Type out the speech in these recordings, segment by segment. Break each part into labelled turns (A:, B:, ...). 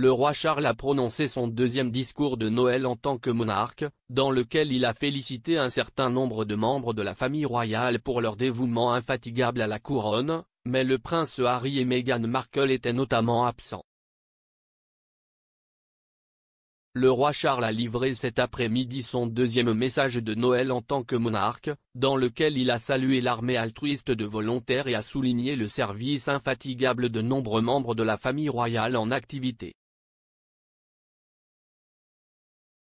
A: le roi Charles a prononcé son deuxième discours de Noël en tant que monarque, dans lequel il a félicité un certain nombre de membres de la famille royale pour leur dévouement infatigable à la couronne, mais le prince Harry et Meghan Markle étaient notamment absents. Le roi Charles a livré cet après-midi son deuxième message de Noël en tant que monarque, dans lequel il a salué l'armée altruiste de volontaires et a souligné le service infatigable de nombreux membres de la famille royale en activité.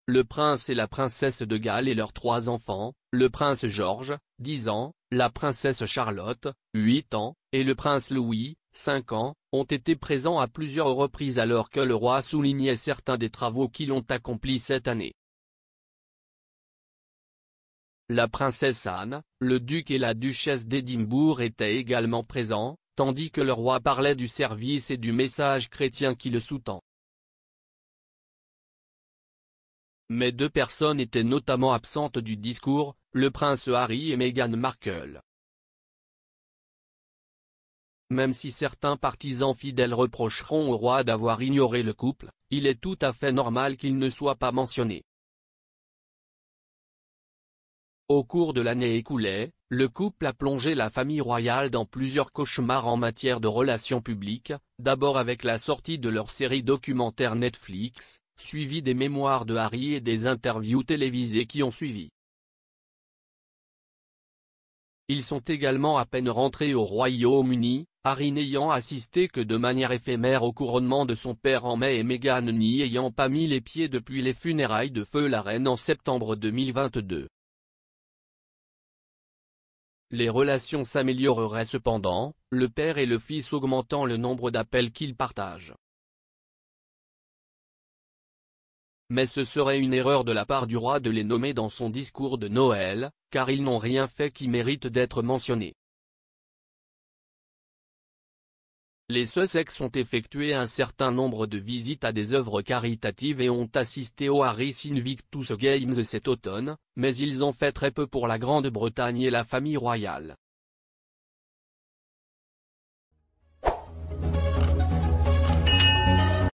A: le prince et la princesse de Galles et leurs trois enfants, le prince Georges, 10 ans, la princesse Charlotte, 8 ans, et le prince Louis, 5 ans, ont été présents à plusieurs reprises alors que le roi soulignait certains des travaux qui l'ont accompli cette année. La princesse Anne, le duc et la duchesse d'Édimbourg étaient également présents, tandis que le roi parlait du service et du message chrétien qui le sous-tend. mais deux personnes étaient notamment absentes du discours, le prince Harry et Meghan Markle. Même si certains partisans fidèles reprocheront au roi d'avoir ignoré le couple, il est tout à fait normal qu'il ne soit pas mentionné. Au cours de l'année écoulée, le couple a plongé la famille royale dans plusieurs cauchemars en matière de relations publiques, d'abord avec la sortie de leur série documentaire Netflix, suivi des mémoires de Harry et des interviews télévisées qui ont suivi. Ils sont également à peine rentrés au Royaume-Uni, Harry n'ayant assisté que de manière éphémère au couronnement de son père en mai et Meghan n'y ayant pas mis les pieds depuis les funérailles de feu la reine en septembre 2022. Les relations s'amélioreraient cependant, le père et le fils augmentant le nombre d'appels qu'ils partagent. mais ce serait une erreur de la part du roi de les nommer dans son discours de Noël, car ils n'ont rien fait qui mérite d'être mentionné. Les Sussex ont effectué un certain nombre de visites à des œuvres caritatives et ont assisté au Harris Invictus Games cet automne, mais ils ont fait très peu pour la Grande-Bretagne et la famille royale.